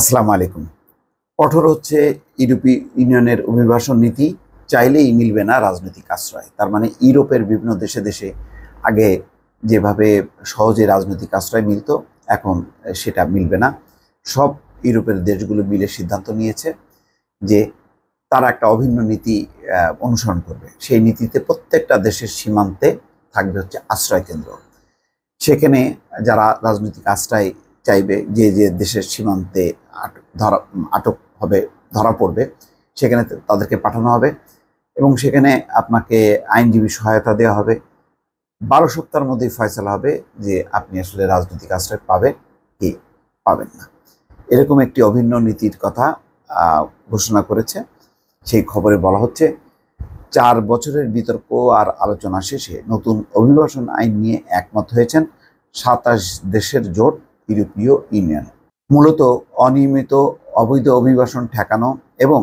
আসসালামু আলাইকুম কঠোর হচ্ছে ইউরোপীয় ইউনিয়নের অভিবাসন নীতি চাইলেই মিলবে না রাজনৈতিক আশ্রয় তার মানে ইউরোপের বিভিন্ন দেশে দেশে আগে যেভাবে সহজে রাজনৈতিক আশ্রয় মিলত এখন সেটা মিলবে না সব ইউরোপের দেশগুলো মিলে সিদ্ধান্ত নিয়েছে যে তারা একটা অভিন্ন নীতি অনুসরণ করবে সেই নীতিতে প্রত্যেকটা দেশের সীমান্তে থাকবে হচ্ছে আশ্রয় কেন্দ্র সেখানে যারা রাজনৈতিক আশ্রয় চাইবে যে যে দেশের সীমান্তে ধরা আটক হবে ধরা পড়বে সেখানে তাদেরকে পাঠানো হবে এবং সেখানে আপনাকে আইনজীবী সহায়তা দেওয়া হবে বারো সপ্তাহের মধ্যেই ফয়সলা হবে যে আপনি আসলে রাজনৈতিক আশ্রয় পাবেন কি পাবেন না এরকম একটি অভিন্ন নীতির কথা ঘোষণা করেছে সেই খবরে বলা হচ্ছে চার বছরের বিতর্ক আর আলোচনা শেষে নতুন অভিবাসন আইন নিয়ে একমত হয়েছেন সাতাশ দেশের জোট ইউরোপীয় ইউনিয়ন মূলত অনিয়মিত অবৈধ অভিবাসন ঠেকানো এবং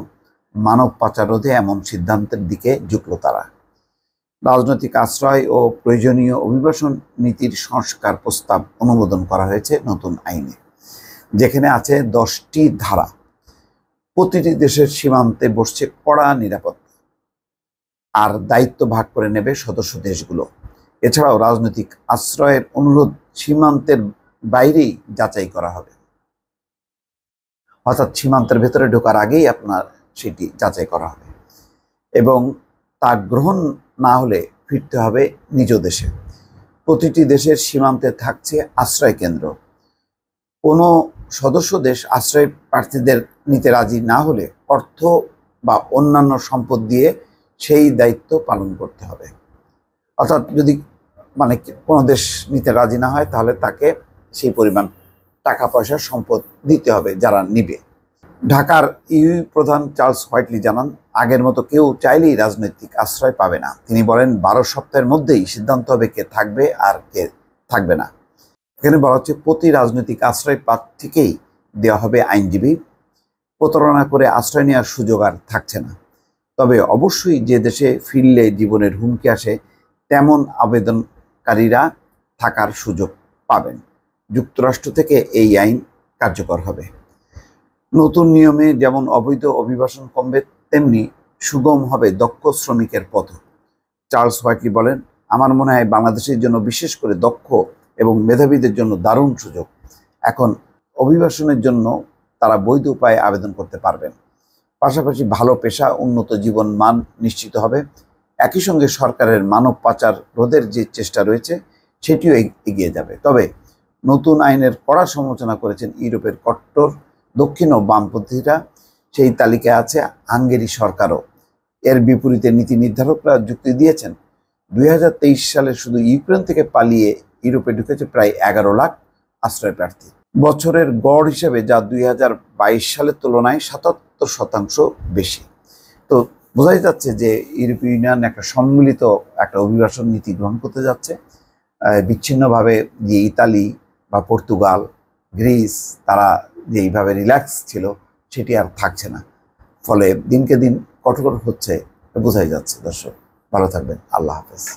মানব পাচার রোধে এমন সিদ্ধান্তের দিকে ঝুঁকল তারা রাজনৈতিক আশ্রয় ও প্রয়োজনীয় অভিবাসন নীতির সংস্কার প্রস্তাব অনুমোদন করা হয়েছে নতুন আইনে যেখানে আছে দশটি ধারা প্রতিটি দেশের সীমান্তে বসছে কড়া নিরাপত্তা আর দায়িত্ব ভাগ করে নেবে সদস্য দেশগুলো এছাড়াও রাজনৈতিক আশ্রয়ের অনুরোধ সীমান্তের বাইরেই যাচাই করা হবে অর্থাৎ সীমান্তের ভেতরে ঢোকার আগেই আপনার সেটি যাচাই করা হবে এবং তা গ্রহণ না হলে ফিরতে হবে নিজ দেশে প্রতিটি দেশের সীমান্তে থাকছে আশ্রয় কেন্দ্র কোনো সদস্য দেশ আশ্রয় প্রার্থীদের নিতে রাজি না হলে অর্থ বা অন্যান্য সম্পদ দিয়ে সেই দায়িত্ব পালন করতে হবে অর্থাৎ যদি মানে কোনো দেশ নিতে রাজি না হয় তাহলে তাকে সেই পরিমাণ টাকা পয়সা সম্পদ দিতে হবে যারা নিবে ঢাকার ইউ প্রধান চার্লস হোয়াইটলি জানান আগের মতো কেউ চাইলেই রাজনৈতিক আশ্রয় পাবে না তিনি বলেন বারো সপ্তাহের মধ্যেই সিদ্ধান্ত হবে কে থাকবে আর কে থাকবে না এখানে বলা হচ্ছে প্রতি রাজনৈতিক আশ্রয় প্রার্থীকেই দেওয়া হবে আইনজীবী প্রতারণা করে আশ্রয় নেওয়ার সুযোগ আর থাকছে না তবে অবশ্যই যে দেশে ফিরলে জীবনের হুমকি আসে তেমন আবেদনকারীরা থাকার সুযোগ পাবেন যুক্তরাষ্ট্র থেকে এই আইন কার্যকর হবে নতুন নিয়মে যেমন অবৈধ অভিবাসন কমবে তেমনি সুগম হবে দক্ষ শ্রমিকের পথ চার্লস হোয়াইটলি বলেন আমার মনে হয় বাংলাদেশের জন্য বিশেষ করে দক্ষ এবং মেধাবীদের জন্য দারুণ সুযোগ এখন অভিবাসনের জন্য তারা বৈধ উপায়ে আবেদন করতে পারবেন পাশাপাশি ভালো পেশা উন্নত জীবন মান নিশ্চিত হবে একই সঙ্গে সরকারের মানব পাচার রোধের যে চেষ্টা রয়েছে সেটিও এগিয়ে যাবে তবে নতুন আইনের কড়া সমালোচনা করেছেন ইউরোপের কট্টর দক্ষিণ ও বামপন্থীরা সেই তালিকায় আছে হাঙ্গেরি সরকারও এর বিপরীতে নীতি নির্ধারকরা যুক্তি দিয়েছেন দুই সালে শুধু ইউক্রেন থেকে পালিয়ে ইউরোপে ঢুকেছে প্রায় এগারো লাখ আশ্রয় প্রার্থী বছরের গড় হিসেবে যা দুই সালের তুলনায় সাতাত্তর শতাংশ বেশি তো বোঝাই যাচ্ছে যে ইউরোপীয় ইউনিয়ন একটা সম্মিলিত একটা অভিবাসন নীতি গ্রহণ করতে যাচ্ছে বিচ্ছিন্নভাবে যে ইতালি বা পর্তুগাল গ্রিস তারা যেইভাবে রিল্যাক্স ছিল সেটি আর থাকছে না ফলে দিনকে দিন কঠোর হচ্ছে বোঝাই যাচ্ছে দর্শক ভালো থাকবেন আল্লাহ হাফেজ